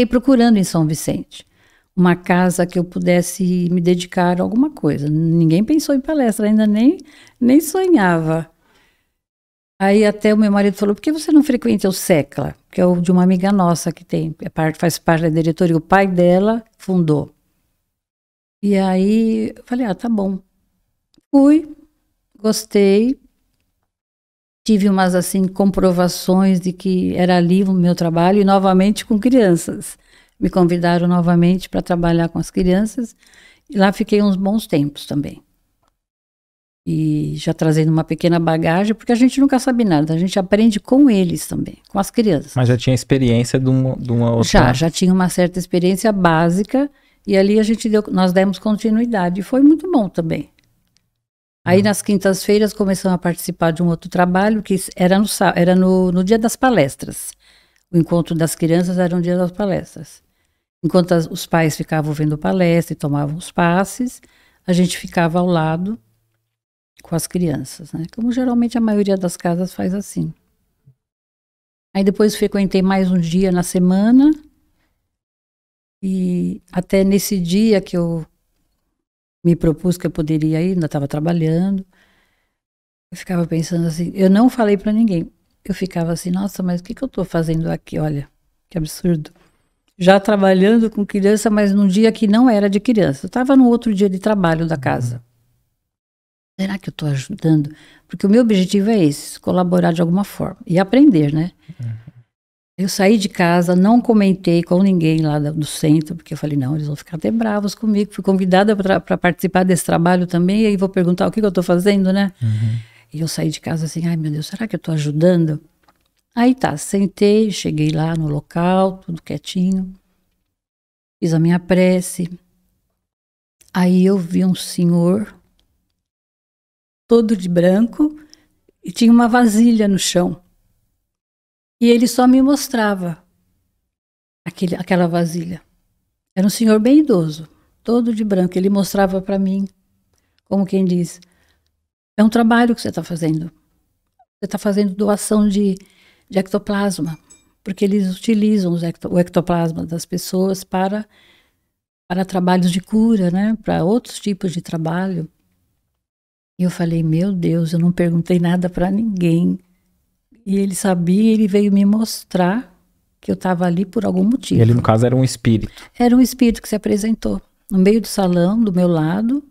Fiquei procurando em São Vicente uma casa que eu pudesse me dedicar a alguma coisa. Ninguém pensou em palestra, ainda nem, nem sonhava. Aí até o meu marido falou, por que você não frequenta o SECLA? Que é o de uma amiga nossa que tem, é faz parte da diretoria, o pai dela fundou. E aí eu falei, ah, tá bom. Fui, gostei, tive umas assim comprovações de que era ali o meu trabalho e novamente com crianças. Me convidaram novamente para trabalhar com as crianças e lá fiquei uns bons tempos também. E já trazendo uma pequena bagagem, porque a gente nunca sabe nada, a gente aprende com eles também, com as crianças. Mas já tinha experiência de uma, de uma outra? Já, já tinha uma certa experiência básica e ali a gente deu, nós demos continuidade e foi muito bom também. Aí nas quintas-feiras começamos a participar de um outro trabalho que era no, era no, no dia das palestras. O encontro das crianças era no dia das palestras. Enquanto as, os pais ficavam vendo palestra e tomavam os passes, a gente ficava ao lado com as crianças, né? Como geralmente a maioria das casas faz assim. Aí depois frequentei mais um dia na semana e até nesse dia que eu me propus que eu poderia ir, ainda estava trabalhando. Eu ficava pensando assim, eu não falei para ninguém. Eu ficava assim, nossa, mas o que, que eu estou fazendo aqui? Olha, que absurdo. Já trabalhando com criança, mas num dia que não era de criança. Eu estava no outro dia de trabalho da casa. Será que eu estou ajudando? Porque o meu objetivo é esse, colaborar de alguma forma e aprender, né? Uhum. Eu saí de casa, não comentei com ninguém lá do centro, porque eu falei, não, eles vão ficar até bravos comigo. Fui convidada para participar desse trabalho também, e aí vou perguntar o que, que eu estou fazendo, né? Uhum. E eu saí de casa assim, ai meu Deus, será que eu estou ajudando? Aí tá, sentei, cheguei lá no local, tudo quietinho, fiz a minha prece. Aí eu vi um senhor, todo de branco, e tinha uma vasilha no chão. E ele só me mostrava aquele, aquela vasilha. Era um senhor bem idoso, todo de branco. Ele mostrava para mim, como quem diz, é um trabalho que você está fazendo. Você está fazendo doação de, de ectoplasma, porque eles utilizam ecto, o ectoplasma das pessoas para, para trabalhos de cura, né? para outros tipos de trabalho. E eu falei, meu Deus, eu não perguntei nada para ninguém e ele sabia, ele veio me mostrar que eu estava ali por algum motivo. Ele, no caso, era um espírito. Era um espírito que se apresentou no meio do salão, do meu lado,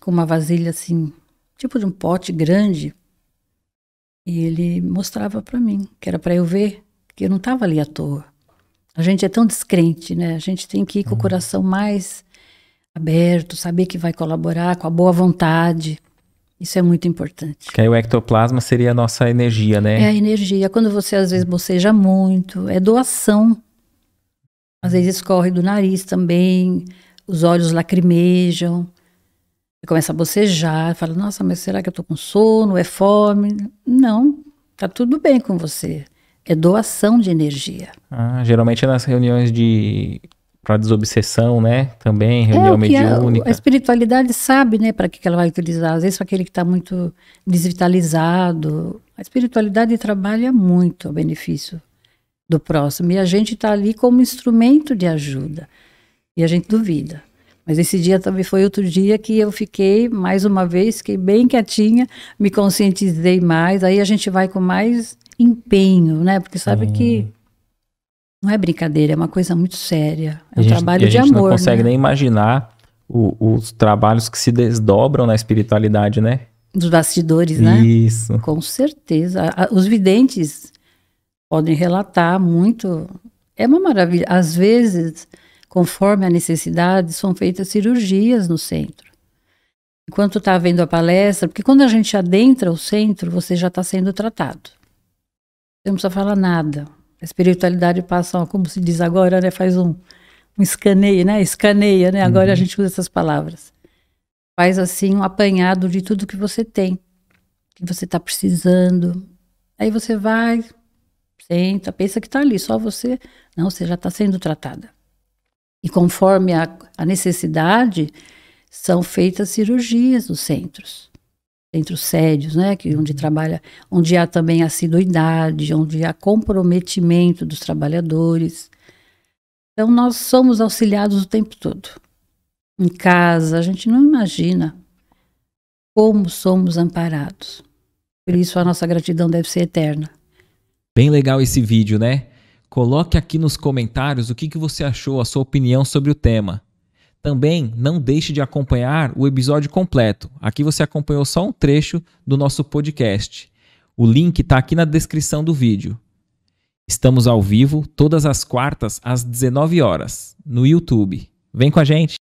com uma vasilha assim, tipo de um pote grande. E ele mostrava para mim, que era para eu ver, que eu não estava ali à toa. A gente é tão descrente, né? A gente tem que ir com o uhum. coração mais aberto, saber que vai colaborar com a boa vontade. Isso é muito importante. Que aí o ectoplasma seria a nossa energia, né? É a energia. Quando você às vezes boceja muito, é doação. Às vezes escorre do nariz também, os olhos lacrimejam. Você começa a bocejar, fala: "Nossa, mas será que eu tô com sono? É fome?" Não, tá tudo bem com você. É doação de energia. Ah, geralmente é nas reuniões de para desobsessão, né? Também, é, reunião é, mediúnica. A, a, espiritualidade sabe, né, para que, que ela vai utilizar. Às vezes para aquele que está muito desvitalizado. A espiritualidade trabalha muito ao benefício do próximo. E a gente está ali como instrumento de ajuda. E a gente duvida. Mas esse dia também foi outro dia que eu fiquei, mais uma vez, fiquei bem quietinha, me conscientizei mais. Aí a gente vai com mais empenho, né? Porque sabe Sim. É. que não é brincadeira, é uma coisa muito séria. É um gente, trabalho de amor. A gente não consegue né? nem imaginar o, os trabalhos que se desdobram na espiritualidade, né? Dos bastidores, né? Isso. Com certeza. Os videntes podem relatar muito. É uma maravilha. Às vezes, conforme a necessidade, são feitas cirurgias no centro. Enquanto está vendo a palestra, porque quando a gente adentra o centro, você já está sendo tratado. Você não precisa falar nada. A espiritualidade passa, como se diz agora, né, faz um, um escaneio, né? Escaneia, né? Agora uhum. a gente usa essas palavras. Faz assim um apanhado de tudo que você tem, que você está precisando. Aí você vai, senta, pensa que está ali, só você. Não, você já está sendo tratada. E conforme a, a necessidade, são feitas cirurgias nos centros entre os sérios, né, que onde uhum. trabalha, onde há também assiduidade, onde há comprometimento dos trabalhadores. Então nós somos auxiliados o tempo todo. Em casa, a gente não imagina como somos amparados. Por isso a nossa gratidão deve ser eterna. Bem legal esse vídeo, né? Coloque aqui nos comentários o que, que você achou, a sua opinião sobre o tema. Também não deixe de acompanhar o episódio completo. Aqui você acompanhou só um trecho do nosso podcast. O link está aqui na descrição do vídeo. Estamos ao vivo todas as quartas às 19 horas no YouTube. Vem com a gente!